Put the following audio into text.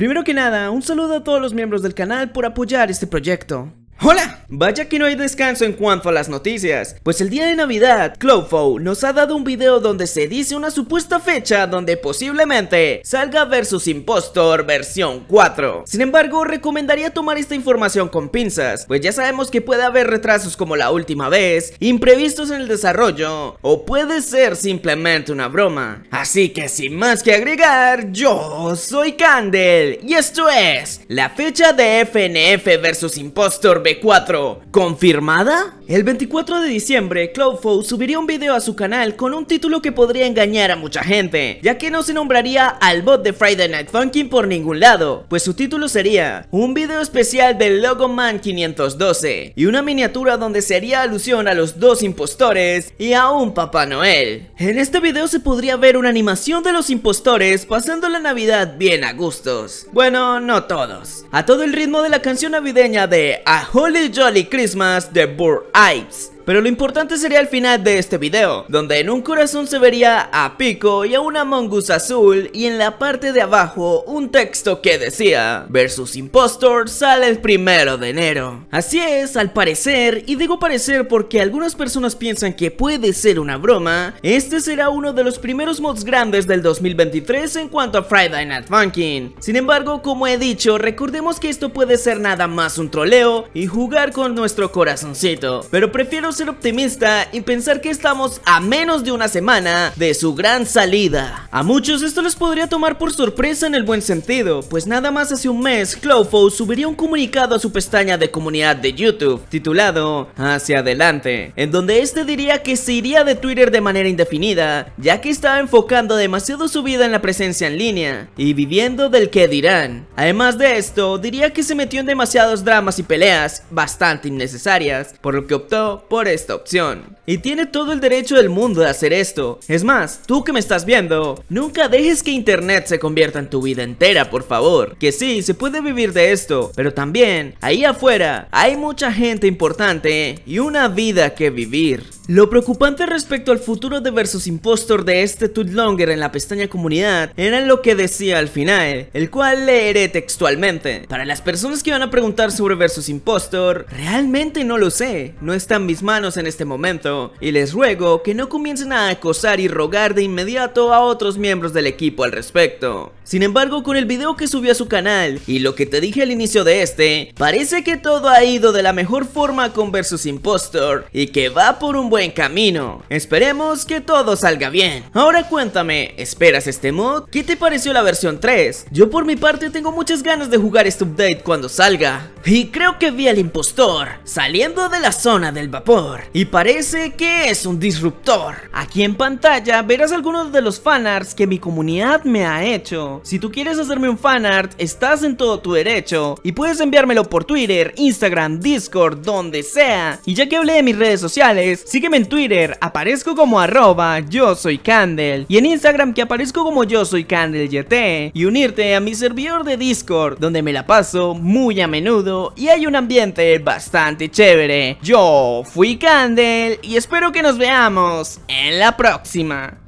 Primero que nada, un saludo a todos los miembros del canal por apoyar este proyecto. Hola, vaya que no hay descanso en cuanto a las noticias, pues el día de navidad, Clowfo nos ha dado un video donde se dice una supuesta fecha donde posiblemente salga versus Impostor versión 4. Sin embargo, recomendaría tomar esta información con pinzas, pues ya sabemos que puede haber retrasos como la última vez, imprevistos en el desarrollo, o puede ser simplemente una broma. Así que sin más que agregar, yo soy Candel, y esto es la fecha de FNF versus Impostor 4 ¿Confirmada? El 24 de diciembre, Cloudflow subiría un video a su canal con un título que podría engañar a mucha gente, ya que no se nombraría al bot de Friday Night Funkin' por ningún lado, pues su título sería un video especial del Logo Man 512 y una miniatura donde se haría alusión a los dos impostores y a un Papá Noel. En este video se podría ver una animación de los impostores pasando la Navidad bien a gustos. Bueno, no todos. A todo el ritmo de la canción navideña de Ajo Holy Jolly Christmas, the Burr Ives. Pero lo importante sería el final de este video, donde en un corazón se vería a Pico y a una mongoose azul y en la parte de abajo un texto que decía Versus Impostor sale el primero de enero. Así es, al parecer, y digo parecer porque algunas personas piensan que puede ser una broma, este será uno de los primeros mods grandes del 2023 en cuanto a Friday Night Funkin'. Sin embargo, como he dicho, recordemos que esto puede ser nada más un troleo y jugar con nuestro corazoncito, pero prefiero optimista y pensar que estamos a menos de una semana de su gran salida. A muchos esto les podría tomar por sorpresa en el buen sentido, pues nada más hace un mes Clowfoe subiría un comunicado a su pestaña de comunidad de YouTube titulado Hacia Adelante, en donde este diría que se iría de Twitter de manera indefinida, ya que estaba enfocando demasiado su vida en la presencia en línea y viviendo del que dirán. Además de esto, diría que se metió en demasiados dramas y peleas bastante innecesarias, por lo que optó por esta opción. Y tiene todo el derecho del mundo de hacer esto. Es más, tú que me estás viendo, nunca dejes que internet se convierta en tu vida entera, por favor. Que sí, se puede vivir de esto, pero también, ahí afuera, hay mucha gente importante y una vida que vivir. Lo preocupante respecto al futuro de Versus Impostor de este Toot Longer en la pestaña comunidad era lo que decía al final, el cual leeré textualmente. Para las personas que van a preguntar sobre Versus Impostor, realmente no lo sé, no está en mis manos en este momento, y les ruego que no comiencen a acosar y rogar de inmediato a otros miembros del equipo al respecto. Sin embargo, con el video que subió a su canal y lo que te dije al inicio de este, parece que todo ha ido de la mejor forma con Versus Impostor y que va por un buen en camino. Esperemos que todo salga bien. Ahora cuéntame, ¿esperas este mod? ¿Qué te pareció la versión 3? Yo por mi parte tengo muchas ganas de jugar este update cuando salga. Y creo que vi al impostor saliendo de la zona del vapor. Y parece que es un disruptor. Aquí en pantalla verás algunos de los fanarts que mi comunidad me ha hecho. Si tú quieres hacerme un fanart, estás en todo tu derecho. Y puedes enviármelo por Twitter, Instagram, Discord, donde sea. Y ya que hablé de mis redes sociales, sígueme en Twitter, aparezco como arroba yo soy candle y en Instagram que aparezco como yo soy CandleYT. y unirte a mi servidor de Discord donde me la paso muy a menudo y hay un ambiente bastante chévere. Yo fui Candle y espero que nos veamos en la próxima.